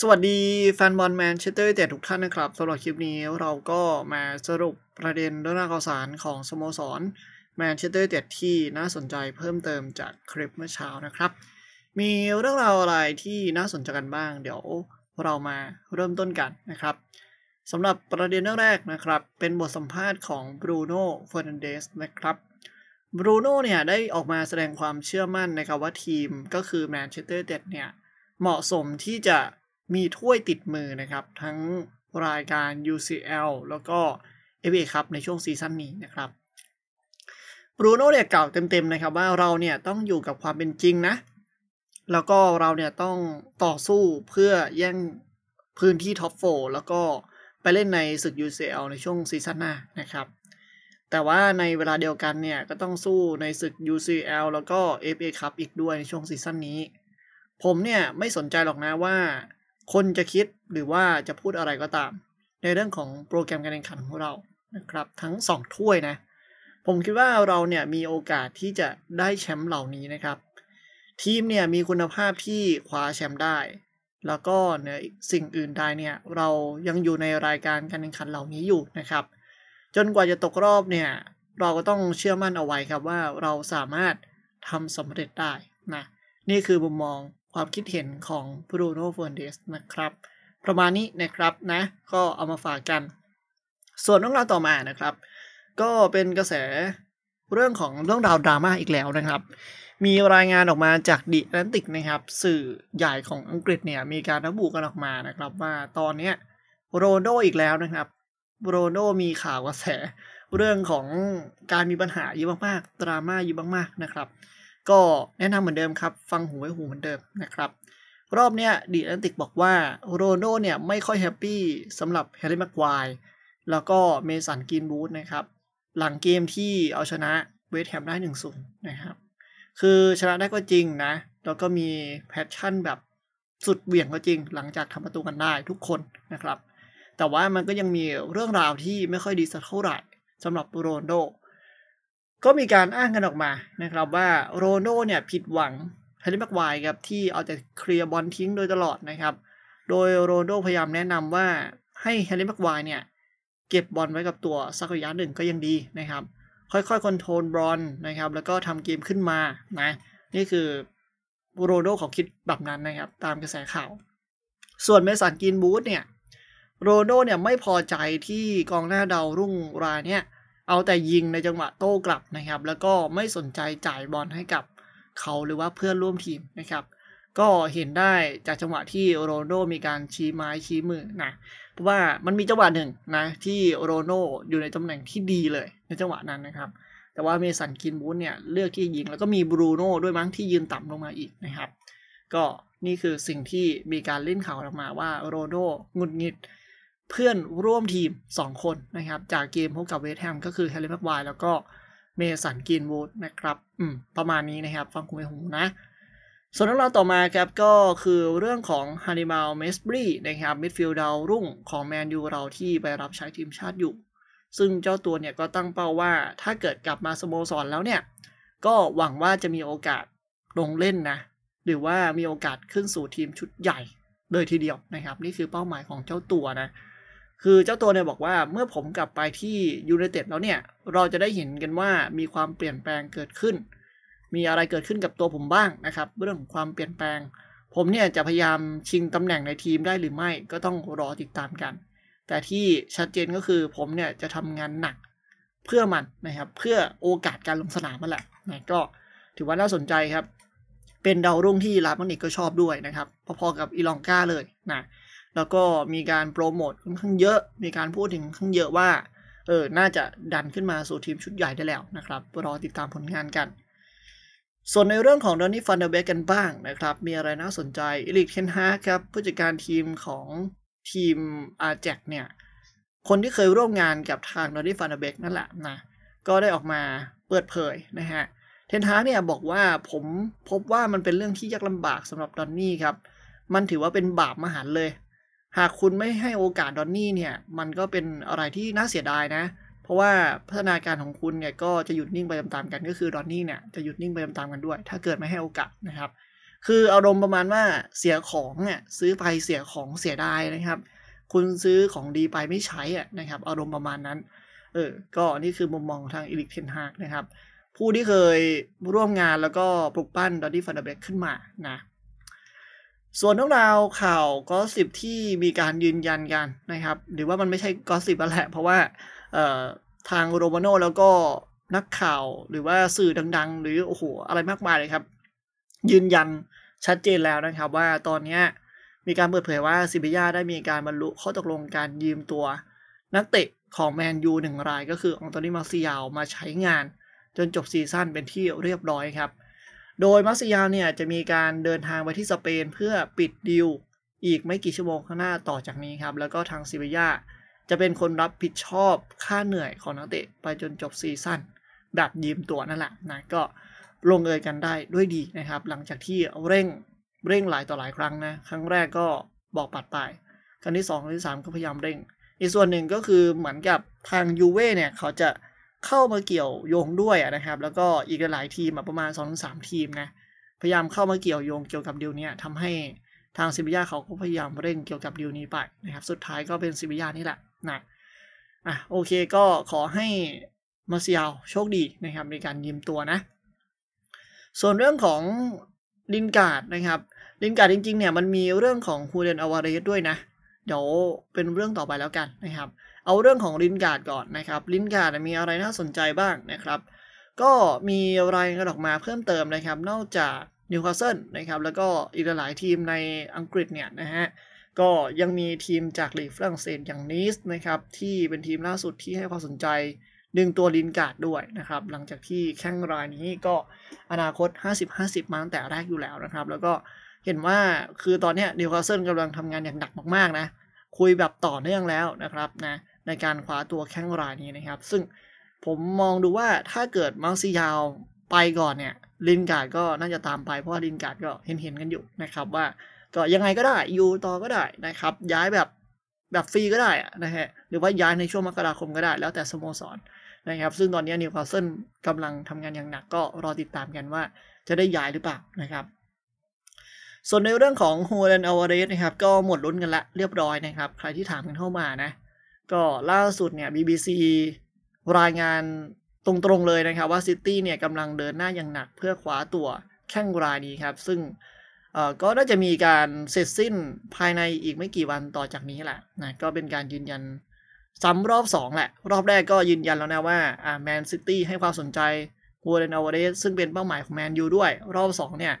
สวัสดีแฟนบอลแมนเชสเตอร์เต็ดทุกท่านนะครับสำหรับคลิปนี้เราก็มาสรุปประเด็นเรื่องราวข่าวสารของสโมสรแมนเชสเตอร์เต็ดที่น่าสนใจเพิ่มเติมจากคลิปเมื่อเช้านะครับ มีเรื่องราวอะไรที่น่าสนใจกันบ้าง เดี๋ยวเรามาเริ่มต้นกันนะครับสำหรับประเด็นเรื่องแรกนะครับ เป็นบทสัมภาษณ์ของบรูโน่เฟอร์นันเดสนะครับบรูโน่เนี่ยได้ออกมาแสดงความเชื่อมั่นนะครับว่าทีมก็คือแมนเชสเตอร์เต็ดเนี่ยเหมาะสมที่จะมีถ้วยติดมือนะครับ ทั้งรายการ UCL แล้วก็ FA ครับในช่วงซีซั่นนี้นะครับบรูโน่เนี่ยกล่าวเต็มๆนะครับ ว่าเราเนี่ยต้องอยู่กับความเป็นจริงนะ แล้วก็เราเนี่ยต้องต่อสู้เพื่อแย่งพื้นที่ท็อปโฟแล้วก็ไปเล่นในศึก UCL ในช่วงซีซั่นหน้านะครับ แต่ว่าในเวลาเดียวกันเนี่ยก็ต้องสู้ในศึก UCL แล้วก็ FA Cup อีกด้วยในช่วงซีซั่นนี้ ผมเนี่ยไม่สนใจหรอกนะว่าคนจะคิดหรือว่าจะพูดอะไรก็ตาม ในเรื่องของโปรแกรมการแข่งขันของเรานะครับ ทั้ง 2 ถ้วยนะผมคิดว่าเราเนี่ยมีโอกาสที่จะได้แชมป์เหล่านี้นะครับ ทีมเนี่ยมีคุณภาพที่คว้าแชมป์ได้ แล้วก็เน่ยสิ่งอื่นใดเนี่ยเรายังอยู่ในรายการการแข่งขันเหล่านี้อยู่นะครับ จนกว่าจะตกรอบเนี่ย เราก็ต้องเชื่อมั่นเอาไว้ครับว่าเราสามารถทำสาเร็จได้นะนี่คือมุมมองความคิดเห็นของบรูโน่ฟอนเดสนะครับ ประมาณนี้นะครับนะ ก็เอามาฝากกัน ส่วนเรื่องราวต่อมานะครับ ก็เป็นกระแสเรื่องของเรื่องราวดราม่าอีกแล้วนะครับมีรายงานออกมาจากดิแอนติกนะครับ สื่อใหญ่ของอังกฤษเนี่ย มีการระบุกันออกมานะครับ ว่าตอนนี้โรโดอีกแล้วนะครับโรโดมีข่าวกระแส เรื่องของการมีปัญหาเยอะมากๆดราม่าเยอะมากๆนะครับก็แนะนำเหมือนเดิมครับ ฟังหูไว้หูเหมือนเดิมนะครับ รอบเนี้ยดีแอนติกบอกว่าโรโนเนี่ย ไม่ค่อยแฮปปี้สำหรับแฮร์รี่แม็กควายแล้วก็เมสันกินบูธนะครับ หลังเกมที่เอาชนะเวสแฮมได้หนึ่งศูนย์นะครับคือชนะได้ก็จริงนะแล้วก็มีแพชชั่นแบบสุดเหวี่ยงก็จริงหลังจากทำประตูกันได้ทุกคนนะครับ แต่ว่ามันก็ยังมีเรื่องราวที่ไม่ค่อยดีสักเท่าไหร่สำหรับโรนโดก็มีการอ้างกันออกมานะครับว่าโรโน่เนี่ยผิดหวังแฮร์รี่แม็กไวครับที่เอาแต่เคลียร์บอลทิ้งโดยตลอดนะครับ โดยโรโน่พยายามแนะนำว่าให้แฮร์รี่แม็กไวเนี่ย เก็บบอลไว้กับตัวสักระยะหนึ่งก็ยังดีนะครับ ค่อยๆคอนโทรลบอลนะครับ แล้วก็ทำเกมขึ้นมานะ นี่คือโรโน่เขาคิดแบบนั้นนะครับ ตามกระแสข่าวส่วนเมสันกินบูธเนี่ยโรโน่เนี่ยไม่พอใจที่กองหน้าดาวรุ่งรายเนี่ยเอาแต่ยิงในจังหวะโต้กลับนะครับ แล้วก็ไม่สนใจจ่ายบอลให้กับเขาหรือว่าเพื่อนร่วมทีมนะครับ ก็เห็นได้จากจังหวะที่โรนโดมีการชี้ไม้ชี้มือนะเพราะว่ามันมีจังหวะหนึ่งนะที่โรนโดอยู่ในตำแหน่งที่ดีเลย ในจังหวะนั้นนะครับ แต่ว่าเมสันกินบูธเนี่ยเลือกที่ยิง แล้วก็มีบรูโน่ด้วยมั้งที่ยืนต่ำลงมาอีกนะครับ ก็นี่คือสิ่งที่มีการเล่นข่าวออกมาว่าโรนโดงุดหงิดเพื่อนร่วมทีม 2 คนนะครับจากเกมพบกับเวสแฮมก็คือแฮร์รี่แม็กไวแล้วก็เมสันกินวูดนะครับ อืม ประมาณนี้นะครับ ฟังคุณไปหูนะ ส่วนเรื่องราวต่อมาครับก็คือเรื่องของฮันิมาลเมสบรีนะครับ มิดฟิลด์ดาวรุ่งของแมนยูเราที่ไปรับใช้ทีมชาติอยู่ ซึ่งเจ้าตัวเนี่ยก็ตั้งเป้าว่าถ้าเกิดกลับมาสโมสรแล้วเนี่ย ก็หวังว่าจะมีโอกาสลงเล่นนะหรือว่ามีโอกาสขึ้นสู่ทีมชุดใหญ่เลยทีเดียวนะครับ นี่คือเป้าหมายของเจ้าตัวนะคือเจ้าตัวเนี่ยบอกว่าเมื่อผมกลับไปที่ยูไนเต็ดแล้วเนี่ยเราจะได้เห็นกันว่ามีความเปลี่ยนแปลงเกิดขึ้น มีอะไรเกิดขึ้นกับตัวผมบ้างนะครับเรื่องของความเปลี่ยนแปลง ผมเนี่ยจะพยายามชิงตำแหน่งในทีมได้หรือไม่ก็ต้องรอติดตามกัน แต่ที่ชัดเจนก็คือผมเนี่ยจะทำงานหนักเพื่อมันนะครับ เพื่อโอกาสการลงสนามนั่นแหละนะก็ถือว่าน่าสนใจครับ เป็นดาวรุ่งที่ลาบมันเอกก็ชอบด้วยนะครับพอๆกับอีลองกาเลยนะแล้วก็มีการโปรโมทค่อนข้างเยอะ มีการพูดถึงค่อนข้างเยอะว่า เออ น่าจะดันขึ้นมาสู่ทีมชุดใหญ่ได้แล้วนะครับ รอติดตามผลงานกัน ส่วนในเรื่องของดอนนี่ฟันเดอร์เบกกันบ้างนะครับ มีอะไรน่าสนใจ อิลิกเทนฮาครับ ผู้จัดการทีมของทีมอาแจกเนี่ย คนที่เคยร่วมงานกับทางดอนนี่ฟันเดอร์เบกนั่นแหละนะ ก็ได้ออกมาเปิดเผยนะฮะ เทนฮาเนี่ยบอกว่าผมพบว่ามันเป็นเรื่องที่ยากลำบากสำหรับดอนนี่ครับ มันถือว่าเป็นบาปมหาเลยหากคุณไม่ให้โอกาสดอนนี่เนี่ย มันก็เป็นอะไรที่น่าเสียดายนะเพราะว่าพัฒนาการของคุณเนี่ยก็จะหยุดนิ่งไปตามๆกันก็คือดอนนี่เนี่ยจะหยุดนิ่งไปตามๆกันด้วย ถ้าเกิดไม่ให้โอกาสนะครับ คืออารมณ์ประมาณว่าเสียของเนี่ยซื้อไปเสียของเสียดายนะครับ คุณซื้อของดีไปไม่ใช้อะนะครับ อารมณ์ประมาณนั้นเออก็นี่คือมุมมองทางอีลิกเทนฮากนะครับผู้ที่เคยร่วมงานแล้วก็ปลุกปั้นดอนนี่ฟันเดเบกขึ้นมานะส่วนเรื่องราวข่าวก็สิบที่มีการยืนยันกันนะครับ หรือว่ามันไม่ใช่ก็สิบแหละ เพราะว่าทางโรมาโนแล้วก็นักข่าวหรือว่าสื่อดังๆ หรือโอ้โหอะไรมากมายเลยครับ ยืนยันชัดเจนแล้วนะครับ ว่าตอนนี้มีการเปิดเผยว่าซิบิยได้มีการบรรลุข้อตกลงการยืมตัวนักเตะของแมนยูหนึ่งรายก็คือองโตนิมาซิยาวมาใช้งานจนจบซีซั่นเป็นที่เรียบร้อยครับโดยมาซิยาเนี่ยจะมีการเดินทางไปที่สเปนเพื่อปิดดีลอีกไม่กี่ชั่วโมงข้างหน้าต่อจากนี้ครับแล้วก็ทางซิเบียจะเป็นคนรับผิดชอบค่าเหนื่อยของนักเตะไปจนจบซีซั่นแบบยืมตัวนั่นแหละนะก็ลงเอยกันได้ด้วยดีนะครับ หลังจากที่เร่งเร่งหลายต่อหลายครั้งนะครั้งแรกก็บอกปัดไปครั้งที่2ครั้งที่3ก็พยายามเร่งอีกส่วนหนึ่งก็คือเหมือนกับทางยูเว่เนี่ยเขาจะเข้ามาเกี่ยวโยงด้วยนะครับ แล้วก็อีกหลายทีมประมาณ2อสามทีมนะ พยายามเข้ามาเกี่ยวโยงเกี่ยวกับดีลนี้ทำให้ทางซิบิยาเขาก็พยายามเร่งเกี่ยวกับดีลนี้ไปนะครับ สุดท้ายก็เป็นซิบิยานี่แหละนะ อ่ะ โอเคก็ขอให้มาเซียลโชคดีนะครับในการยืมตัวนะส่วนเรื่องของลินการ์ดนะครับลินการ์ดจริง ๆ เนี่ยมันมีเรื่องของฮูเดนอวาเรสด้วยนะ เดี๋ยวเป็นเรื่องต่อไปแล้วกันนะครับเอาเรื่องของลินการ์ดก่อนนะครับลินการ์ดมีอะไรน่าสนใจบ้างนะครับก็มีรายงานออกมาเพิ่มเติมนะครับ นอกจากนิวคาสเซิลนะครับ แล้วก็อีกหลายทีมในอังกฤษเนี่ยนะฮะก็ยังมีทีมจากลีกฝรั่งเศสอย่างนีสนะครับที่เป็นทีมล่าสุดที่ให้ความสนใจ ดึงตัวลินการ์ดด้วยนะครับ หลังจากที่แข้งรายนี้ก็อนาคต 50-50มาตั้งแต่แรกอยู่แล้วนะครับ แล้วก็เห็นว่าคือตอนนี้นิวคาสเซิลกำลังทำงานอย่างหนักมากๆนะ คุยแบบต่อเนื่องแล้วนะครับนะในการคว้าตัวแข้งรายนี้นะครับ ซึ่งผมมองดูว่าถ้าเกิดมังซียาวไปก่อนเนี่ยลินการ์ดก็น่าจะตามไปเพราะว่าลินการ์ดก็เห็นเห็นกันอยู่นะครับ ว่าก็ยังไงก็ได้อยู่ต่อก็ได้นะครับ ย้ายแบบแบบฟรีก็ได้นะฮะหรือว่าย้ายในช่วงมกราคมก็ได้แล้วแต่สโมสรนะครับ ซึ่งตอนนี้นิวคาสเซิลกำลังทำงานอย่างหนักก็รอติดตามกันว่า จะได้ย้ายหรือเปล่านะครับ ส่วนในเรื่องของฮูเรนอวาเรสนะครับก็หมดลุ้นกันละเรียบร้อยนะครับ ใครที่ถามกันเข้ามานะก็ล่าสุดเนี่ย BBC รายงานตรงๆเลยนะครับว่าซิตี้เนี่ยกำลังเดินหน้าอย่างหนักเพื่อคว้าตัวแข่งรายนี้ครับ ซึ่งก็น่าจะมีการเสร็จสิ้นภายในอีกไม่กี่วันต่อจากนี้แหละนะก็เป็นการยืนยันซ้ำรอบ 2 แหละ รอบแรกก็ยืนยันแล้วนะว่าแมนซิตี้ให้ความสนใจวูร์เรนอวเดสซึ่งเป็นเป้าหมายของแมนยูด้วย รอบ2เนี่ย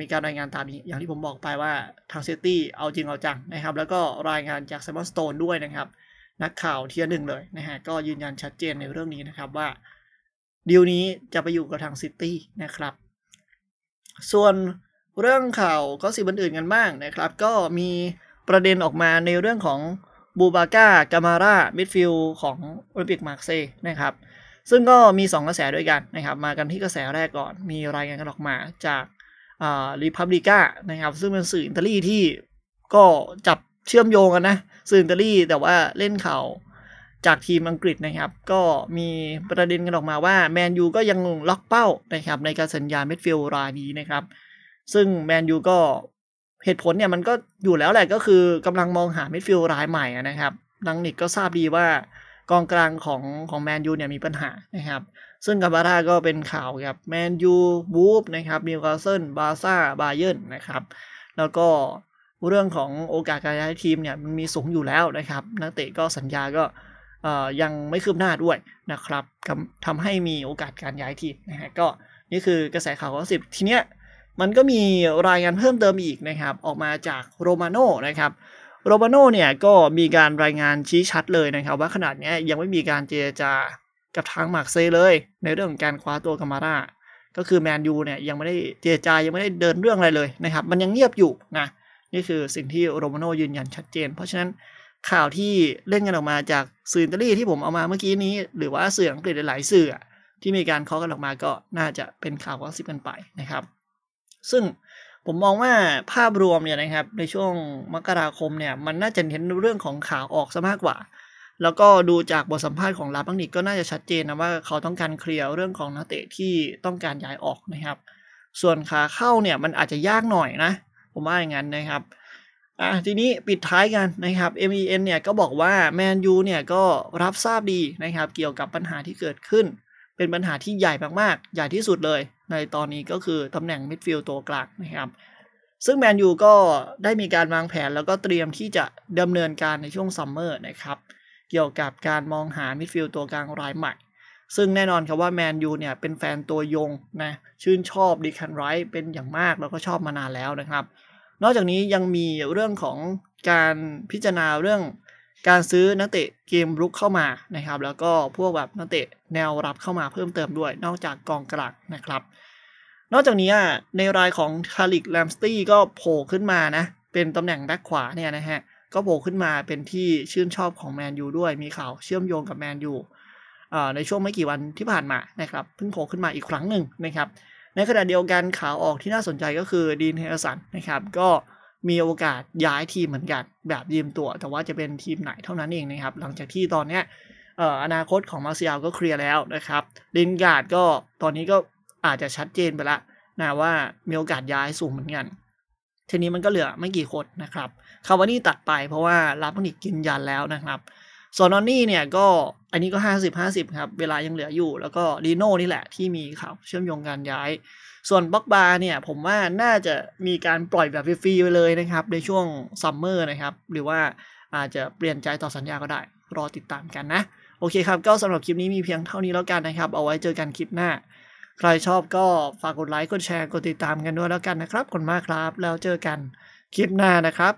มีการรายงานตามนี้อย่างที่ผมบอกไปว่าทางซิตี้เอาจริงเอาจังนะครับ แล้วก็รายงานจากไซมอนสโตนด้วยนะครับนักข่าวเทียหนึ่งเลยนะฮะก็ยืนยันชัดเจนในเรื่องนี้นะครับ ว่าดีลนี้จะไปอยู่กับทางซิตี้นะครับ ส่วนเรื่องข่าวก็สิบอื่นกันบ้างนะครับก็มีประเด็นออกมาในเรื่องของบูบาก้ากามาร่ามิดฟิลของโอลิมปิกมาร์เซนะครับ ซึ่งก็มี 2 กระแสด้วยกันนะครับ มากันที่กระแสแรกก่อน มีรายงานกันออกมาจากริพับลิก้านะครับ ซึ่งเป็นสื่ออิตาลีที่ก็จับเชื่อมโยงกันนะสื่ออิตาลีแต่ว่าเล่นข่าวจากทีมอังกฤษนะครับ ก็มีประเด็นกันออกมาว่าแมนยูก็ยังล็อกเป้านะครับในการสัญญาเมดฟิลรายนี้นะครับ ซึ่งแมนยูก็เหตุผลเนี่ยมันก็อยู่แล้วแหละก็คือกำลังมองหาเมดฟิลรายใหม่นะครับ ดังนิกก็ทราบดีว่า กองกลางของของแมนยูเนี่ยมีปัญหานะครับ ซึ่งกาบาร่าก็เป็นข่าวกับแมนยูบูฟนะครับมิวคาสเซิลบาซ่าบาเยอร์นนะครับแล้วก็เรื่องของโอกาสการย้ายทีมเนี่ยมันมีสูงอยู่แล้วนะครับ นักเตะก็สัญญาก็ยังไม่คืบหน้าด้วยนะครับทำให้มีโอกาสการย้ายทีมนะฮะก็นี่คือกระแสข่าวของสิบทีเนี้ยมันก็มีรายงานเพิ่มเติมอีกนะครับ ออกมาจากโรมาโน่นะครับโรมาโน่เนี่ยก็มีการรายงานชี้ชัดเลยนะครับว่าขนาดนี้ยังไม่มีการเจรจากับทางมาร์เซเลย ในเรื่องของการคว้าตัวกามาร่าก็คือแมนยูเนี่ยยังไม่ได้เจรจายังไม่ได้เดินเรื่องอะไรเลยนะครับ มันยังเงียบอยู่นะเนี่คือสิ่งที่โรมาโนยืนยันชัดเจน เพราะฉะนั้นข่าวที่เล่นกันออกมาจากสื่ออิตาลีที่ผมเอามาเมื่อกี้นี้ หรือว่าสื่ออังกฤษหลายสื่อที่มีการเคาะกันออกมาก็น่าจะเป็นข่าวว่าสิบกันไปนะครับ ซึ่งผมมองว่าภาพรวมเนี่ยนะครับ ในช่วงมกราคมเนี่ยมันน่าจะเห็นเรื่องของข่าวออกซะมากกว่า แล้วก็ดูจากบทสัมภาษณ์ของลาบังนิกก็น่าจะชัดเจนนะว่าเขาต้องการเคลียร์เรื่องของนักเตะที่ต้องการย้ายออกนะครับ ส่วนขาเข้าเนี่ยมันอาจจะยากหน่อยนะผมว่าอย่างนั้นนะครับ อ่ะ ทีนี้ปิดท้ายกันนะครับ MEN เนี่ยก็บอกว่าแมนยูเนี่ยก็รับทราบดีนะครับ เกี่ยวกับปัญหาที่เกิดขึ้น เป็นปัญหาที่ใหญ่มากๆ ใหญ่ที่สุดเลย ในตอนนี้ก็คือตำแหน่งมิดฟิลด์ตัวกลางนะครับ ซึ่งแมนยูก็ได้มีการวางแผนแล้วก็เตรียมที่จะดำเนินการในช่วงซัมเมอร์นะครับ เกี่ยวกับการมองหามิดฟิลด์ตัวกลางรายใหม่ซึ่งแน่นอนครับว่าแมนยูเนี่ยเป็นแฟนตัวยงนะชื่นชอบดิคันไรท์เป็นอย่างมากแล้วก็ชอบมานานแล้วนะครับ นอกจากนี้ยังมีเรื่องของการพิจารณาเรื่องการซื้อนักเตะเกมรุกเข้ามานะครับ แล้วก็พวกแบบนักเตะแนวรับเข้ามาเพิ่มเติมด้วยนอกจากกองกลางนะครับนอกจากนี้ในรายของคาริกแลมสตี้ก็โผล่ขึ้นมานะเป็นตำแหน่งแบ็คขวาเนี่ยนะฮะก็โผล่ขึ้นมาเป็นที่ชื่นชอบของแมนยูด้วยมีข่าวเชื่อมโยงกับแมนยูในช่วงไม่กี่วันที่ผ่านมานะครับเพิ่งโผล่ขึ้นมาอีกครั้งหนึ่งนะครับ ในขณะเดียวกันข่าวออกที่น่าสนใจก็คือดีนเฮอร์สันนะครับก็มีโอกาสย้ายทีมเหมือนกันแบบยืมตัว แต่ว่าจะเป็นทีมไหนเท่านั้นเองนะครับหลังจากที่ตอนนี้อนาคตของมาเซียลก็เคลียร์แล้วนะครับลินการ์ดก็ตอนนี้ก็อาจจะชัดเจนไปละนะว่ามีโอกาสย้ายสูงเหมือนกันทีนี้มันก็เหลือไม่กี่คนนะครับคาวานี่ตัดไป เพราะว่าลาพนิกกินยันแล้วนะครับส่วนนอนนี่เนี่ยก็อันนี้ก็หห้้าสิบาสิบครับ เวลายังเหลืออยู่ แล้วก็ดีโน่นี่แหละที่มีข่าวเชื่อมโยงการย้าย ส่วนบ็อกบาร์เนี่ย ผมว่าน่าจะมีการปล่อยแบบฟรีไปเลยนะครับ ในช่วงซัมเมอร์นะครับ หรือว่าอาจจะเปลี่ยนใจต่อสัญญาก็ได้ รอติดตามกันนะ โอเคครับ ก็สำหรับคลิปนี้มีเพียงเท่านี้แล้วกันนะครับ เอาไว้เจอกันคลิปหน้า ใครชอบก็ฝากกดไลค์กดแชร์กดติดตามกันด้วยแล้วกันนะครับขอบคุณมากครับแล้วเจอกันคลิปหน้านะครับ